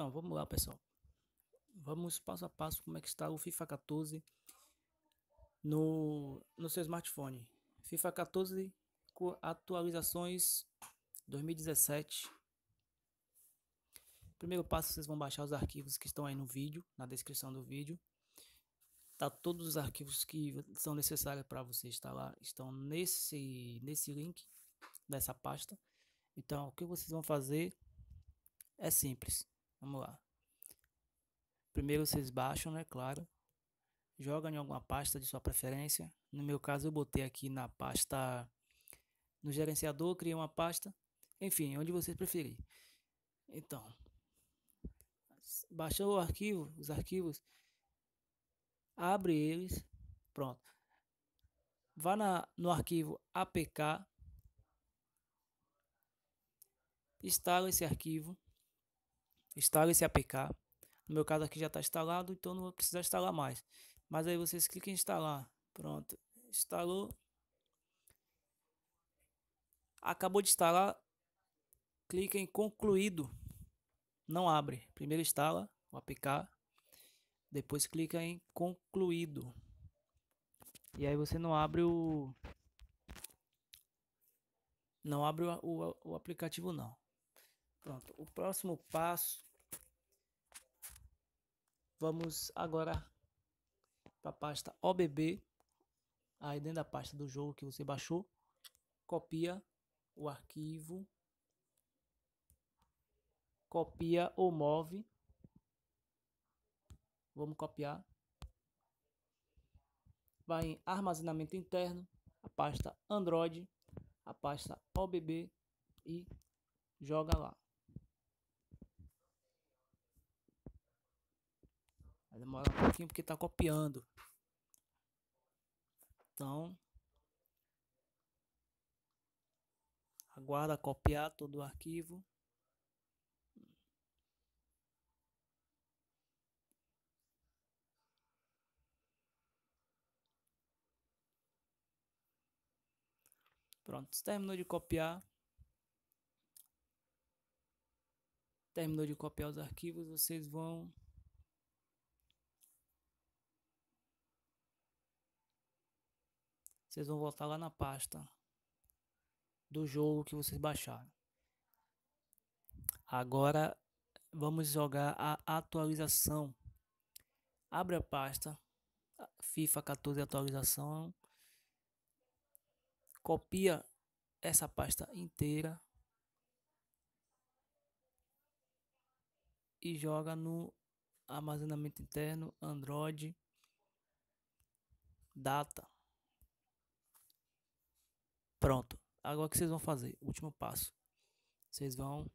Então, vamos lá, pessoal. Vamos passo a passo como é que está o FIFA 14 no, no seu smartphone. FIFA 14 com atualizações 2017. Primeiro passo, vocês vão baixar os arquivos que estão aí no vídeo, na descrição do vídeo. Tá todos os arquivos que são necessários para você instalar estão nesse nesse link dessa pasta. Então, o que vocês vão fazer é simples. Vamos lá. Primeiro vocês baixam, né? Claro. Joga em alguma pasta de sua preferência. No meu caso, eu botei aqui na pasta. No gerenciador, criei uma pasta. Enfim, onde vocês preferirem. Então, baixou o arquivo, os arquivos, abre eles, pronto. Vá na, no arquivo apk, instala esse arquivo instala esse APK. No meu caso aqui já tá está instalado, então não vou precisar instalar mais. Mas aí vocês cliquem em instalar. Pronto, instalou. Acabou de instalar, clica em concluído. Não abre. Primeiro instala o APK, depois clica em concluído. E aí você não abre o não abre o, o, o aplicativo não. Pronto, o próximo passo Vamos agora para a pasta OBB, aí dentro da pasta do jogo que você baixou, copia o arquivo, copia ou move, vamos copiar, vai em armazenamento interno, a pasta Android, a pasta OBB e joga lá. demora um pouquinho porque está copiando. Então, aguarda copiar todo o arquivo. Pronto, terminou de copiar. Terminou de copiar os arquivos, vocês vão vocês vão voltar lá na pasta do jogo que vocês baixaram. Agora vamos jogar a atualização. Abre a pasta FIFA 14 atualização. Copia essa pasta inteira e joga no armazenamento interno Android data Pronto. Agora o que vocês vão fazer? Último passo. Vocês vão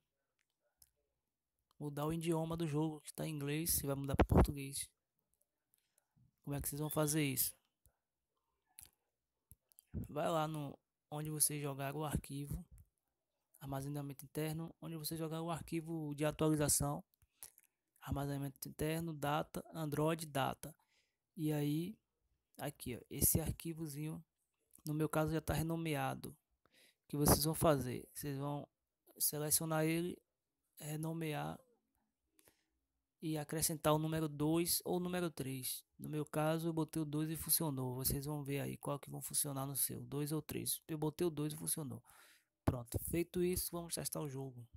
mudar o idioma do jogo que está em inglês e vai mudar para português. Como é que vocês vão fazer isso? Vai lá no onde vocês jogaram o arquivo armazenamento interno, onde você jogar o arquivo de atualização, armazenamento interno, data, Android data. E aí aqui, ó, esse arquivozinho no meu caso já está renomeado. O que vocês vão fazer? Vocês vão selecionar ele, renomear e acrescentar o número 2 ou o número 3. No meu caso, eu botei o 2 e funcionou. Vocês vão ver aí qual que vão funcionar no seu, 2 ou 3. Eu botei o 2 e funcionou. Pronto, feito isso, vamos testar o jogo.